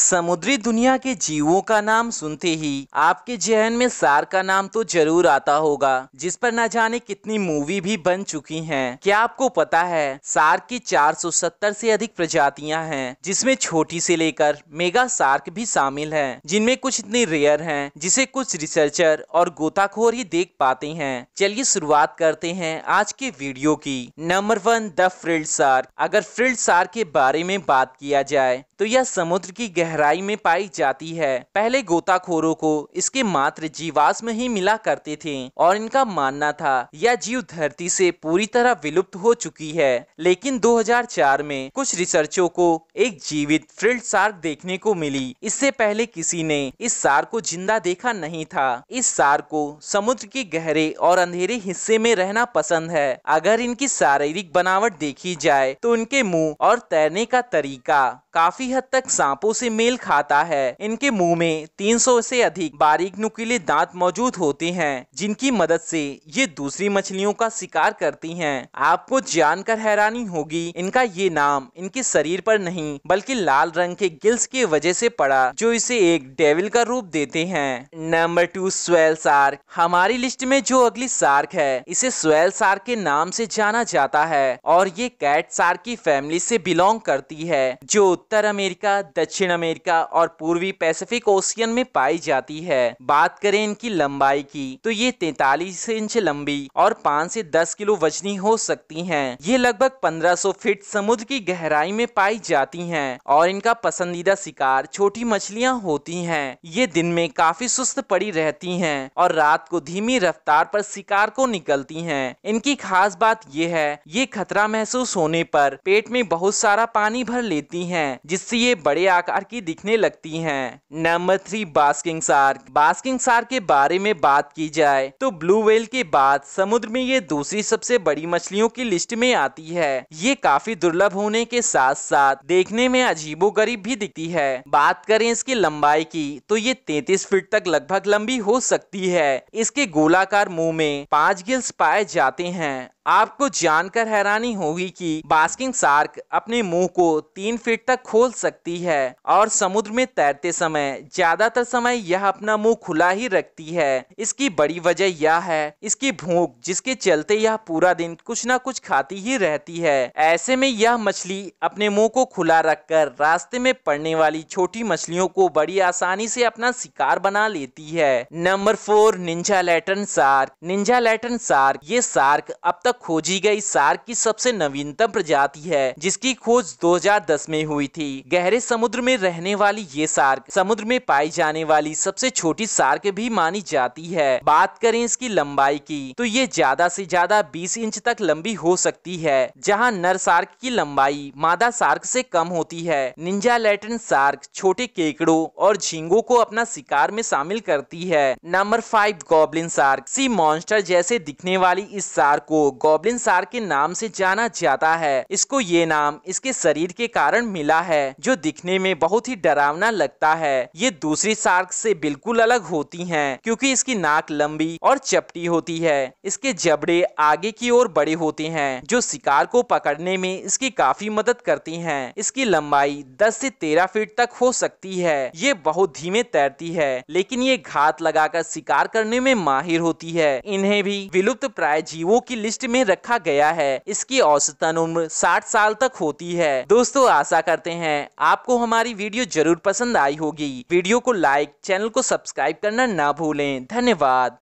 समुद्री दुनिया के जीवों का नाम सुनते ही आपके जहन में सार का नाम तो जरूर आता होगा जिस पर न जाने कितनी मूवी भी बन चुकी हैं। क्या आपको पता है सार की 470 से अधिक प्रजातियां हैं जिसमें छोटी से लेकर मेगा सार्क भी शामिल है जिनमें कुछ इतनी रेयर हैं जिसे कुछ रिसर्चर और गोताखोर ही देख पाते हैं चलिए शुरुआत करते हैं आज के वीडियो की number one the frilled shark अगर फ्रिल्ड सार्क के बारे में बात किया जाए तो यह समुद्र की गहराई में पाई जाती है पहले गोताखोरों को इसके मात्र जीवाश्म ही मिला करते थे और इनका मानना था यह जीव धरती से पूरी तरह विलुप्त हो चुकी है लेकिन 2004 में कुछ रिसर्चों को एक जीवित फ्रिल्ड सार्क देखने को मिली इससे पहले किसी ने इस सार को जिंदा देखा नहीं था इस सार को समुद्र के गहरे और अंधेरे हिस्से में रहना पसंद है अगर इनकी शारीरिक बनावट देखी जाए तो इनके मुंह और तैरने का तरीका काफी हद तक सांपों से मेल खाता है इनके मुंह में 300 से अधिक बारीक नुकीले दांत मौजूद होते हैं जिनकी मदद से ये दूसरी मछलियों का शिकार करती हैं। आपको जानकर हैरानी होगी इनका ये नाम इनके शरीर पर नहीं बल्कि लाल रंग के गिल्स की वजह से पड़ा जो इसे एक डेविल का रूप देते हैं नंबर टू स्वेल सार्क हमारी लिस्ट में जो अगली सार्क है इसे स्वेल सार्क के नाम से जाना जाता है और ये कैट सार्क की फैमिली से बिलोंग करती है जो उत्तर अमेरिका दक्षिण अमेरिका और पूर्वी पैसिफिक ओशियन में पाई जाती है बात करें इनकी लंबाई की तो ये तैतालीस इंच लंबी और पाँच से दस किलो वजनी हो सकती है ये लगभग 1500 फीट समुद्र की गहराई में पाई जाती है और इनका पसंदीदा शिकार छोटी मछलियाँ होती है ये दिन में काफी सुस्त पड़ी रहती है और रात को धीमी रफ्तार पर शिकार को निकलती है इनकी खास बात यह है ये खतरा महसूस होने पर पेट में बहुत सारा पानी भर लेती हैं जिससे ये बड़े आकार की दिखने लगती हैं number three basking shark basking shark के बारे में बात की जाए तो ब्लू वेल के बाद समुद्र में ये दूसरी सबसे बड़ी मछलियों की लिस्ट में आती है ये काफी दुर्लभ होने के साथ साथ देखने में अजीबो गरीब भी दिखती है बात करें इसकी लंबाई की तो ये तैतीस फीट तक लगभग लंबी हो सकती है इसके गोलाकार मुंह में पांच गिल्स पाए जाते हैं आपको जानकर हैरानी होगी कि बास्किंग सार्क अपने मुंह को तीन फीट तक खोल सकती है और समुद्र में तैरते समय ज्यादातर समय यह अपना मुंह खुला ही रखती है इसकी बड़ी वजह यह है इसकी भूख जिसके चलते यह पूरा दिन कुछ ना कुछ खाती ही रहती है ऐसे में यह मछली अपने मुंह को खुला रखकर रास्ते में पड़ने वाली छोटी मछलियों को बड़ी आसानी से अपना शिकार बना लेती है number four ninja lantern shark ninja lantern shark ये सार्क अब तक खोजी गई सार की सबसे नवीनतम प्रजाति है जिसकी खोज 2010 में हुई थी गहरे समुद्र में रहने वाली ये सार समुद्र में पाई जाने वाली सबसे छोटी सार्क भी मानी जाती है बात करें इसकी लंबाई की तो ये ज्यादा से ज्यादा 20 इंच तक लंबी हो सकती है जहां नर सार्क की लंबाई मादा सार्क से कम होती है निंजा लेटन सार्क छोटे केकड़ो और झींगों को अपना शिकार में शामिल करती है number five goblin shark sea monster जैसे दिखने वाली इस सार्क को गोब्लिन सार के नाम से जाना जाता है इसको ये नाम इसके शरीर के कारण मिला है जो दिखने में बहुत ही डरावना लगता है ये दूसरी सार्क से बिल्कुल अलग होती है क्योंकि इसकी नाक लंबी और चपटी होती है इसके जबड़े आगे की ओर बड़े होते हैं जो शिकार को पकड़ने में इसकी काफी मदद करती है इसकी लंबाई दस से तेरह फीट तक हो सकती है ये बहुत धीमे तैरती है लेकिन ये घात लगाकर शिकार करने में माहिर होती है इन्हें भी विलुप्त प्राय जीवों की लिस्ट में रखा गया है इसकी औसतन उम्र 60 साल तक होती है दोस्तों आशा करते हैं आपको हमारी वीडियो जरूर पसंद आई होगी वीडियो को लाइक चैनल को सब्सक्राइब करना ना भूलें धन्यवाद